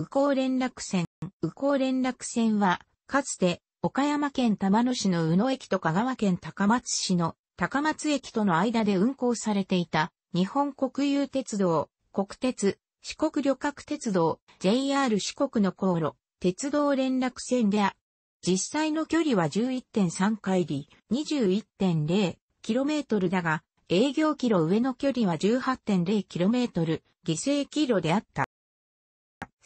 右高連絡線。右高連絡線は、かつて、岡山県玉野市の宇野駅と香川県高松市の高松駅との間で運行されていた、日本国有鉄道、国鉄、四国旅客鉄道、JR 四国の航路、鉄道連絡線であ、実際の距離は11.3海里、21.0km だが、営業キロ上の距離は 18.0km、犠牲キロであった。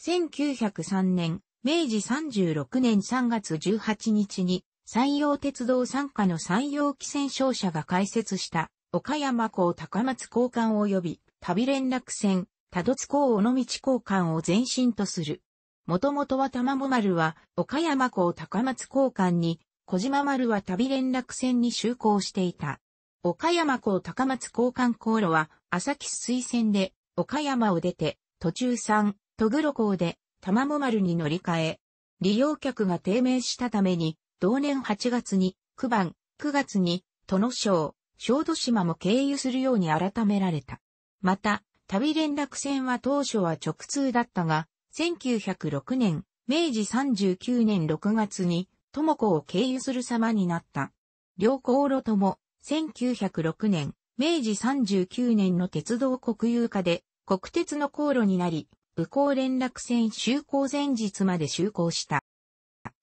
1903年、明治36年3月18日に、山陽鉄道参加の山陽汽船商社が開設した、岡山港高松交換及び、旅連絡船、多度津港尾道交換を前身とする。もともとは玉子丸は、岡山港高松交換に、小島丸は旅連絡船に就航していた。岡山港高松交換航路は、朝木水線で、岡山を出て、途中3、トグロ港で、玉藻丸に乗り換え、利用客が低迷したために、同年8月に、9番、9月に、殿省、小豆島も経由するように改められた。また、旅連絡船は当初は直通だったが、1906年、明治39年6月に、智子を経由する様になった。両航路とも、1906年、明治39年の鉄道国有化で、国鉄の航路になり、武高連絡線就航前日まで就航した。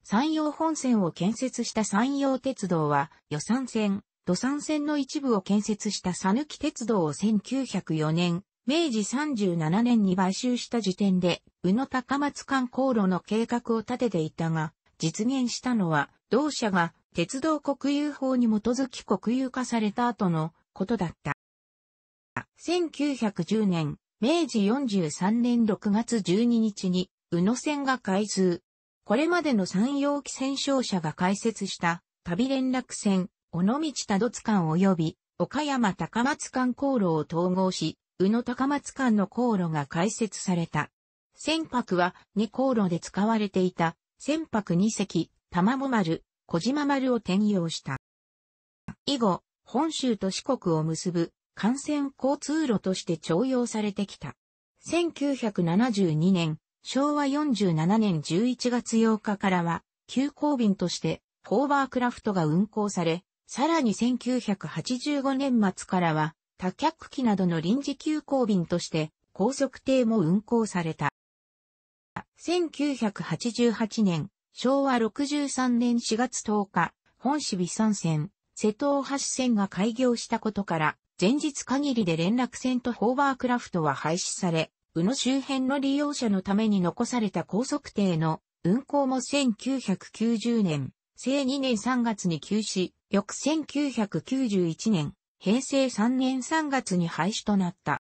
山陽本線を建設した山陽鉄道は、予算線、土産線の一部を建設したぬき鉄道を1904年、明治37年に買収した時点で、宇野高松間航路の計画を立てていたが、実現したのは、同社が鉄道国有法に基づき国有化された後のことだった。1910年、明治43年6月12日に、宇野線が開通。これまでの山陽機船商社が開設した旅連絡船、尾道多土津間及び岡山高松間航路を統合し、宇野高松間の航路が開設された。船舶は2航路で使われていた船舶2隻、玉子丸、小島丸を転用した。以後、本州と四国を結ぶ幹線交通路として徴用されてきた。1972年、昭和47年11月8日からは、急行便として、ホーバークラフトが運行され、さらに1985年末からは、多客機などの臨時急行便として、高速艇も運行された。1988年、昭和63年4月10日、本市美山線、瀬戸大橋線が開業したことから、前日限りで連絡船とホーバークラフトは廃止され、宇野周辺の利用者のために残された高速艇の運航も1990年、生2年3月に休止、翌1991年、平成3年3月に廃止となった。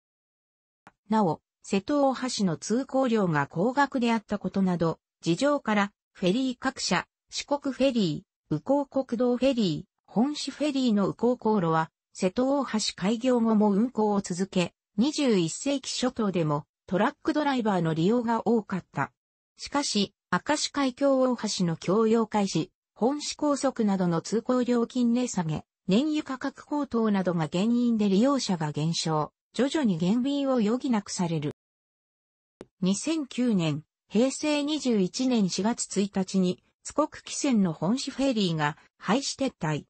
なお、瀬戸大橋の通行料が高額であったことなど、事情から、フェリー各社、四国フェリー、宇航国道フェリー、本市フェリーの宇航航路は、瀬戸大橋開業後も運行を続け、21世紀初頭でもトラックドライバーの利用が多かった。しかし、明石海峡大橋の供用開始、本市高速などの通行料金値下げ、燃油価格高騰などが原因で利用者が減少、徐々に減便を余儀なくされる。2009年、平成21年4月1日に、津国汽船の本市フェリーが廃止撤退。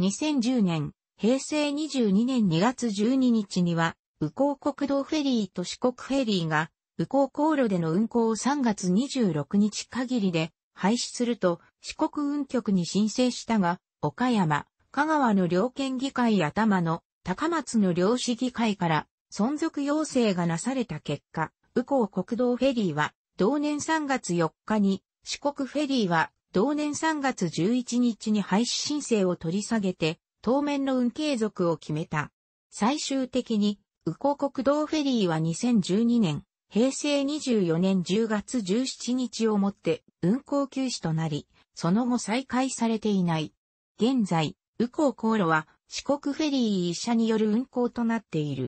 2010年、平成22年2月12日には、宇高国道フェリーと四国フェリーが、宇高航路での運行を3月26日限りで廃止すると四国運局に申請したが、岡山、香川の両県議会頭の高松の両市議会から存続要請がなされた結果、宇高国道フェリーは同年3月4日に、四国フェリーは同年3月11日に廃止申請を取り下げて、当面の運継続を決めた。最終的に、右高国道フェリーは2012年、平成24年10月17日をもって運行休止となり、その後再開されていない。現在、右高航路は四国フェリー一社による運行となっている。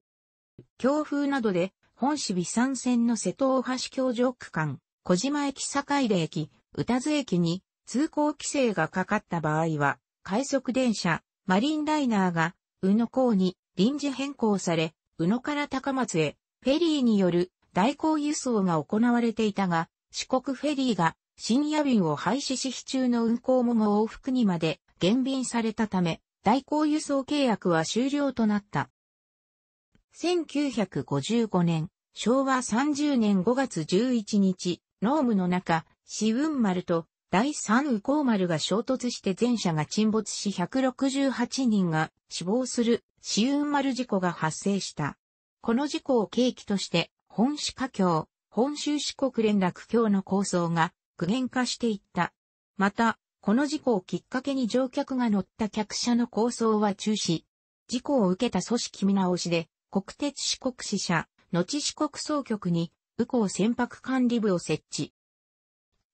強風などで、本市美山線の瀬戸大橋橋上区間、小島駅坂出駅、宇多津駅に通行規制がかかった場合は、快速電車、マリンライナーが、宇野港に臨時変更され、宇野から高松へ、フェリーによる代行輸送が行われていたが、四国フェリーが深夜便を廃止し非中の運行も往復にまで減便されたため、代行輸送契約は終了となった。1955年、昭和30年5月11日、ノームの中、四雲丸と第3右光丸が衝突して全車が沈没し168人が死亡する、紫雲丸事故が発生した。この事故を契機として、本市華僑、本州四国連絡橋の構想が具現化していった。また、この事故をきっかけに乗客が乗った客車の構想は中止。事故を受けた組織見直しで、国鉄四国支社、後四国総局に、右港船舶管理部を設置。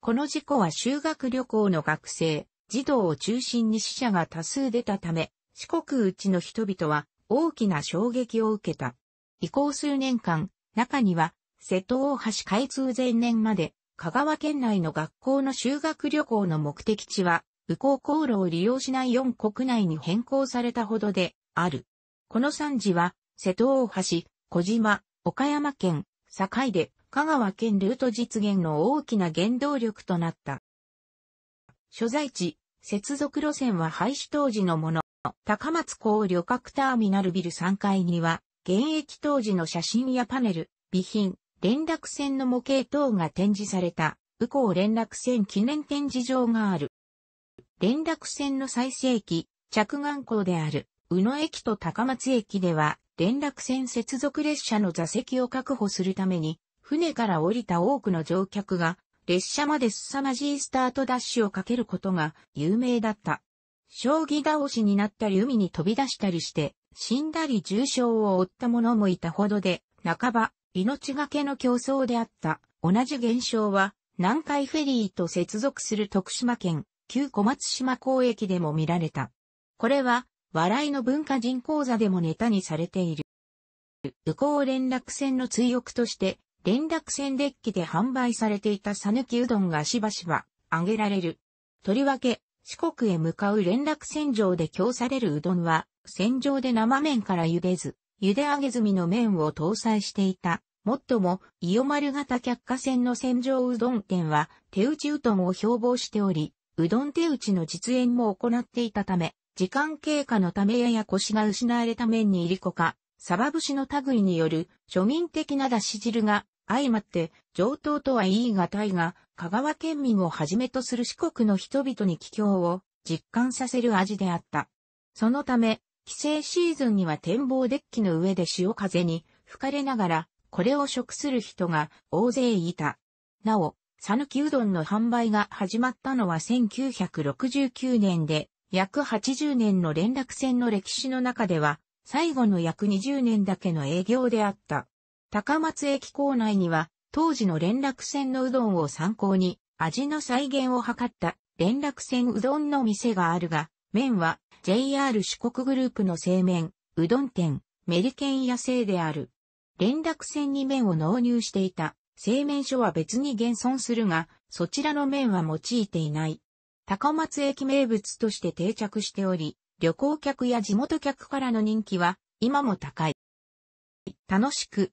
この事故は修学旅行の学生、児童を中心に死者が多数出たため、四国うちの人々は大きな衝撃を受けた。移行数年間、中には瀬戸大橋開通前年まで、香川県内の学校の修学旅行の目的地は、宇高航路を利用しない4国内に変更されたほどである。この惨事は、瀬戸大橋、小島、岡山県、境で、香川県ルート実現の大きな原動力となった。所在地、接続路線は廃止当時のもの。高松港旅客ターミナルビル3階には、現役当時の写真やパネル、備品、連絡船の模型等が展示された、右港連絡船記念展示場がある。連絡船の最盛期、着岸港である、宇野駅と高松駅では、連絡船接続列車の座席を確保するために、船から降りた多くの乗客が、列車まで凄まじいスタートダッシュをかけることが有名だった。将棋倒しになったり海に飛び出したりして、死んだり重傷を負った者もいたほどで、半ば、命がけの競争であった。同じ現象は、南海フェリーと接続する徳島県、旧小松島港駅でも見られた。これは、笑いの文化人講座でもネタにされている。こう連絡船の追憶として、連絡船デッキで販売されていた讃岐うどんがしばしば揚げられる。とりわけ、四国へ向かう連絡船上で供されるうどんは、船上で生麺から茹でず、茹で上げ済みの麺を搭載していた。もっとも、伊予丸型客貨船の船上うどん店は、手打ちうどんを標榜しており、うどん手打ちの実演も行っていたため、時間経過のためやや腰が失われた麺に入りこか、サバ節の類による庶民的なだし汁が相まって、上等とは言い難いが、香川県民をはじめとする四国の人々に帰郷を実感させる味であった。そのため、帰省シーズンには展望デッキの上で潮風に吹かれながら、これを食する人が大勢いた。なお、讃岐うどんの販売が始まったのは1969年で、約80年の連絡船の歴史の中では、最後の約20年だけの営業であった。高松駅構内には、当時の連絡船のうどんを参考に、味の再現を図った連絡船うどんの店があるが、麺は JR 四国グループの製麺、うどん店、メリケン屋製である。連絡船に麺を納入していた製麺所は別に現存するが、そちらの麺は用いていない。高松駅名物として定着しており、旅行客や地元客からの人気は今も高い。楽しく